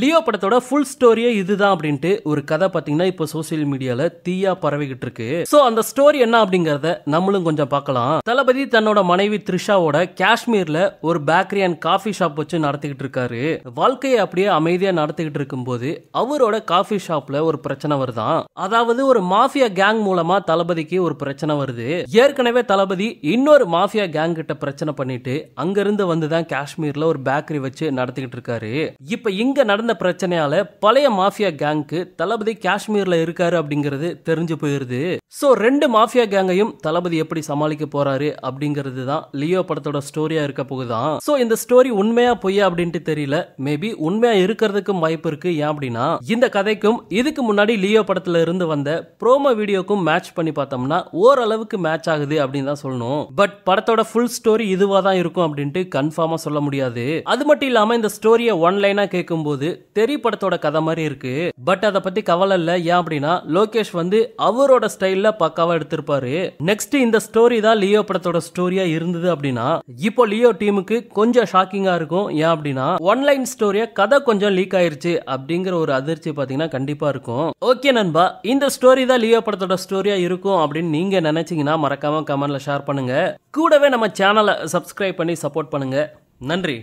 Leo படத்தோட full ஸ்டோரியே இதுதான் அப்படின்ட்டு ஒரு கதை பார்த்தீங்கன்னா இப்போ சோசியல் மீடியால தீயா பரவிக்கிட்டு இருக்கு ஸோ அந்த ஸ்டோரி என்ன அப்படிங்கறத நம்மளும் கொஞ்சம் பார்க்கலாம் தளபதி தன்னோட மனைவி த்ரிஷாவோட காஷ்மீர்ல ஒரு பேக்கரி அண்ட் காஃபி ஷாப் வச்சு நடத்திக்கிட்டு இருக்காரு வாழ்க்கையை அப்படியே அமைதியா நடத்திக்கிட்டு இருக்கும்போது அவரோட காஃபி ஷாப்ல ஒரு பிரச்சனை வருதான் அதாவது ஒரு மாஃபியா கேங் மூலமா தளபதிக்கு ஒரு பிரச்சனை வருது ஏற்கனவே தளபதி இன்னொரு மாஃபியா கேங் கிட்ட பிரச்சனை பண்ணிட்டு அங்கிருந்து வந்துதான் காஷ்மீர்ல ஒரு பேக்கரி வச்சு நடத்திக்கிட்டு இருக்காரு இப்ப இங்க நடந்த பிரச்சனையால பழைய மாஃபியா கேங்க்கு தளபதி காஷ்மீர்ல இருக்காரு அப்படிங்கறது தெரிஞ்சு போயிருது சோ ரெண்டு மாஃபியா கேங்கையும் தளபதி எப்படி சமாளிக்க போறாரு அப்படிங்கிறது தான் லியோ படத்தோட ஸ்டோரியா இருக்க போகுதான் சோ இந்த ஸ்டோரி உண்மையா பொய்யா அப்படின்ட்டு தெரியல மேபி உண்மையா இருக்கிறதுக்கும் வாய்ப்பு இருக்கு ஏன் அப்படின்னா இந்த கதைக்கும் இதுக்கு முன்னாடி லியோ படத்துல இருந்து வந்த ப்ரோமோ வீடியோக்கும் மேட்ச் பண்ணி பார்த்தோம்னா ஓரளவுக்கு மேட்ச் ஆகுது அப்படின்னு தான் சொல்லணும் பட் படத்தோட ஃபுல் ஸ்டோரி இதுவா தான் இருக்கும் அப்படின்ட்டு கன்ஃபார்மா சொல்ல முடியாது அது மட்டும் இல்லாம இந்த ஸ்டோரியை ஒன் லைனா கேட்கும்போது போகும்போது தெரி படத்தோட கதை மாதிரி இருக்கு பட் அதை பத்தி கவலை இல்ல ஏன் அப்படின்னா லோகேஷ் வந்து அவரோட ஸ்டைல்ல பக்காவா எடுத்திருப்பாரு நெக்ஸ்ட் இந்த ஸ்டோரி தான் லியோ படத்தோட ஸ்டோரியா இருந்தது அப்படின்னா இப்போ லியோ டீமுக்கு கொஞ்சம் ஷாக்கிங்கா இருக்கும் ஏன் அப்படின்னா ஒன்லைன் ஸ்டோரியா கதை கொஞ்சம் லீக் ஆயிருச்சு அப்படிங்கிற ஒரு அதிர்ச்சி பாத்தீங்கன்னா கண்டிப்பா இருக்கும் ஓகே நண்பா இந்த ஸ்டோரி தான் லியோ படத்தோட ஸ்டோரியா இருக்கும் அப்படின்னு நீங்க நினைச்சீங்கன்னா மறக்காம கமெண்ட்ல ஷேர் பண்ணுங்க கூடவே நம்ம சேனலை சப்ஸ்கிரைப் பண்ணி சப்போர்ட் பண்ணுங்க நன்றி